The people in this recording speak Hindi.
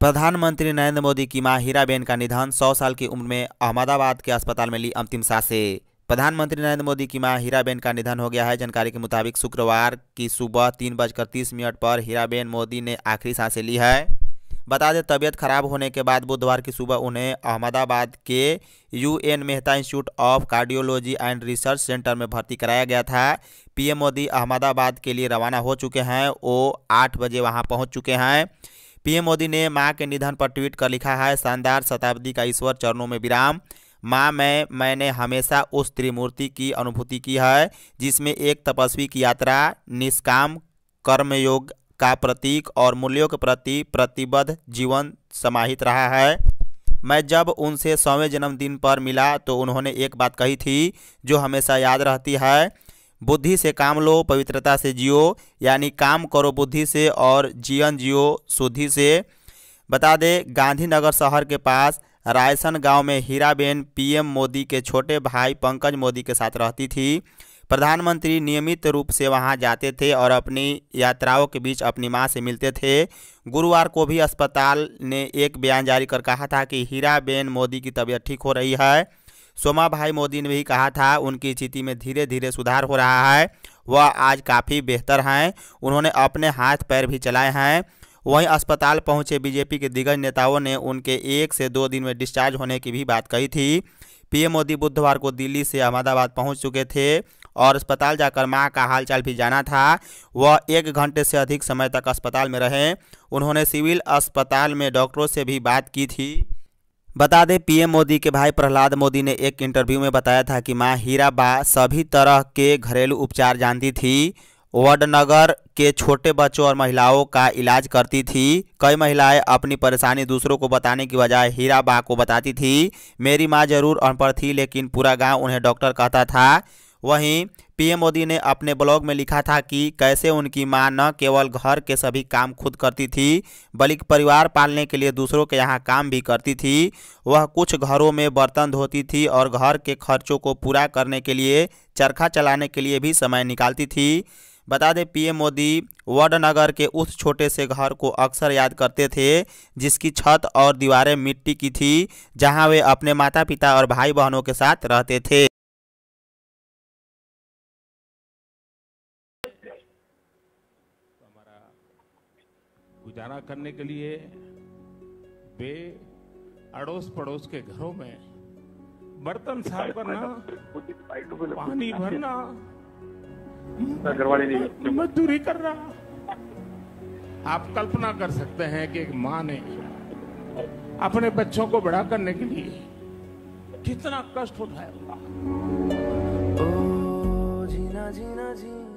प्रधानमंत्री नरेंद्र मोदी की मां हीराबेन का निधन 100 साल की उम्र में अहमदाबाद के अस्पताल में ली अंतिम सांसें प्रधानमंत्री नरेंद्र मोदी की मां हीराबेन का निधन हो गया है जानकारी के मुताबिक शुक्रवार की सुबह तीन बजकर तीस मिनट पर हीराबेन मोदी ने आखिरी सांसें ली है बता दें तबीयत खराब होने के बाद बुधवार की सुबह उन्हें अहमदाबाद के U N Mehta institute of cardiology and research centre में भर्ती कराया गया था पीएम मोदी अहमदाबाद के लिए रवाना हो चुके हैं वो आठ बजे वहां पहुंच चुके हैं पीएम मोदी ने माँ के निधन पर ट्वीट कर लिखा है शानदार शताब्दी का ईश्वर चरणों में विराम माँ मैं मैंने हमेशा उस त्रिमूर्ति की अनुभूति की है जिसमें एक तपस्वी की यात्रा निष्काम कर्मयोग का प्रतीक और मूल्यों के प्रति प्रतिबद्ध जीवन समाहित रहा है मैं जब उनसे सौवें जन्मदिन पर मिला तो उन्होंने एक बात कही थी जो हमेशा याद रहती है बुद्धि से काम लो पवित्रता से जियो यानी काम करो बुद्धि से और जीवन जियो शुद्धि से बता दें गांधीनगर शहर के पास रायसन गांव में हीराबेन पीएम मोदी के छोटे भाई पंकज मोदी के साथ रहती थी प्रधानमंत्री नियमित रूप से वहां जाते थे और अपनी यात्राओं के बीच अपनी मां से मिलते थे गुरुवार को भी अस्पताल ने एक बयान जारी कर कहा था कि हीराबेन मोदी की तबीयत ठीक हो रही है सोमा भाई मोदी ने भी कहा था उनकी स्थिति में धीरे धीरे सुधार हो रहा है वह आज काफ़ी बेहतर हैं उन्होंने अपने हाथ पैर भी चलाए हैं वहीं अस्पताल पहुंचे बीजेपी के दिग्गज नेताओं ने उनके एक से दो दिन में डिस्चार्ज होने की भी बात कही थी पीएम मोदी बुधवार को दिल्ली से अहमदाबाद पहुंच चुके थे और अस्पताल जाकर मां का हालचाल भी जाना था वह एक घंटे से अधिक समय तक अस्पताल में रहे उन्होंने सिविल अस्पताल में डॉक्टरों से भी बात की थी बता दें पीएम मोदी के भाई प्रहलाद मोदी ने एक इंटरव्यू में बताया था कि हीरा हीराबा सभी तरह के घरेलू उपचार जानती थी वडनगर के छोटे बच्चों और महिलाओं का इलाज करती थी कई महिलाएं अपनी परेशानी दूसरों को बताने की बजाय हीरा बा को बताती थी मेरी माँ जरूर अनपढ़ थी लेकिन पूरा गांव उन्हें डॉक्टर कहता था वहीं पीएम मोदी ने अपने ब्लॉग में लिखा था कि कैसे उनकी मां न केवल घर के सभी काम खुद करती थी बल्कि परिवार पालने के लिए दूसरों के यहाँ काम भी करती थी वह कुछ घरों में बर्तन धोती थी और घर के खर्चों को पूरा करने के लिए चरखा चलाने के लिए भी समय निकालती थी बता दें पीएम मोदी वडनगर के उस छोटे से घर को अक्सर याद करते थे जिसकी छत और दीवारें मिट्टी की थी जहां वे अपने माता पिता और भाई बहनों के साथ रहते थे गुजारा करने के लिए वे अड़ोस पड़ोस के घरों में बर्तन साफ करना पानी भरना मजदूरी करना आप कल्पना कर सकते हैं कि एक माँ ने अपने बच्चों को बड़ा करने के लिए कितना कष्ट उठाया होगा जीना जीना जीना